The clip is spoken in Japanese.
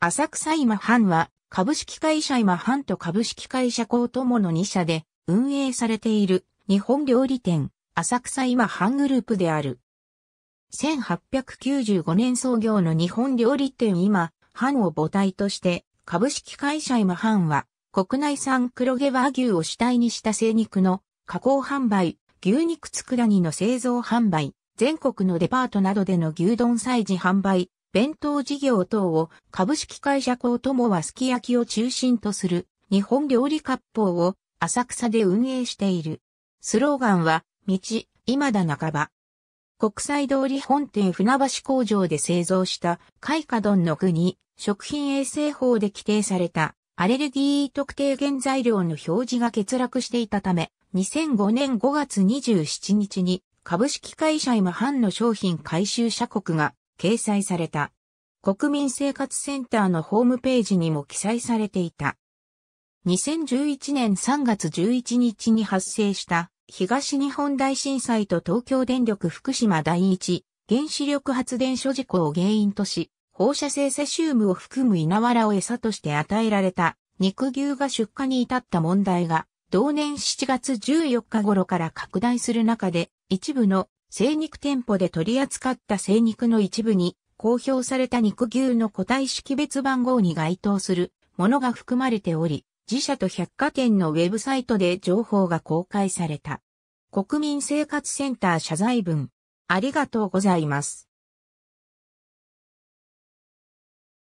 浅草今藩は株式会社今藩と株式会社公友の2社で運営されている日本料理店浅草今藩グループである。1895年創業の日本料理店今藩を母体として株式会社今藩は国内産黒毛和牛を主体にした生肉の加工販売、牛肉つくだ煮の製造販売、全国のデパートなどでの牛丼祭事販売、弁当事業等を株式会社校友はすき焼きを中心とする日本料理割烹を浅草で運営している。スローガンは、道、今だ半ば。国際通り本店船橋工場で製造した海花丼の具に食品衛生法で規定されたアレルギー特定原材料の表示が欠落していたため、2005年5月27日に株式会社今半の商品回収社国が掲載された。国民生活センターのホームページにも記載されていた。2011年3月11日に発生した東日本大震災と東京電力福島第一原子力発電所事故を原因とし、放射性セシウムを含む稲わらを餌として与えられた肉牛が出荷に至った問題が同年7月14日頃から拡大する中で一部の精肉店舗で取り扱った精肉の一部に公表された肉牛の個体識別番号に該当するものが含まれており、自社と百貨店のウェブサイトで情報が公開された。国民生活センター謝罪文。ありがとうございます。